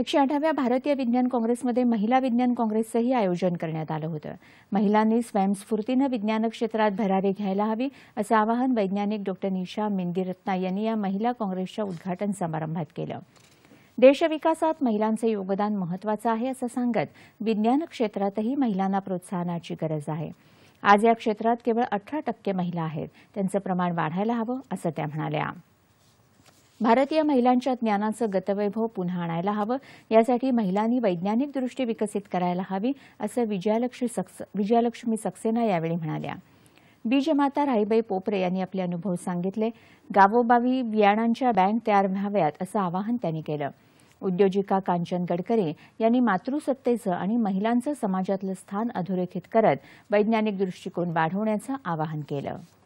एकशे अठाव्या भारतीय विज्ञान काँग्रेसमध्ये महिला विज्ञान काँग्रेसचंही आयोजन करण्यात आलं होतं महिलांनी स्वयंस्फूर्तीनं विज्ञान क्षेत्रात भरारी घ्यायला हवी असं आवाहन वैज्ञानिक डॉक्टर निशा मिंदिरत्ना यांनी या महिला काँग्रेसच्या उद्घाटन समारंभात केलं देशविकासात महिलांचं योगदान महत्वाचं आहे असं सांगत विज्ञान क्षेत्रातही महिलांना प्रोत्साहनाची गरज आहे आज या क्षेत्रात केवळ अठरा टक्के महिला आहेत त्यांचं प्रमाण वाढायला हवं असं त्या म्हणाल्या भारतीय महिलांच्या ज्ञानाचं गतवैभव पुन्हा आणायला हवं यासाठी महिलांनी वैज्ञानिक दृष्टी विकसित करायला हवी असं विजयालक्ष्मी सक्स विजयालक्ष्मी सक्सेना यावेळी म्हणाल्या बीजमाता राईबाई पोपरे यांनी आपले अनुभव सांगितले गावोबावी बियाणांच्या बँक तयार व्हाव्यात असं आवाहन त्यांनी केलं उद्योजिका कांचन गडकरे यांनी मातृसत्तेचं आणि महिलांचं समाजातलं स्थान अधोरेखित करत वैज्ञानिक दृष्टिकोन वाढवण्याचं आवाहन केलं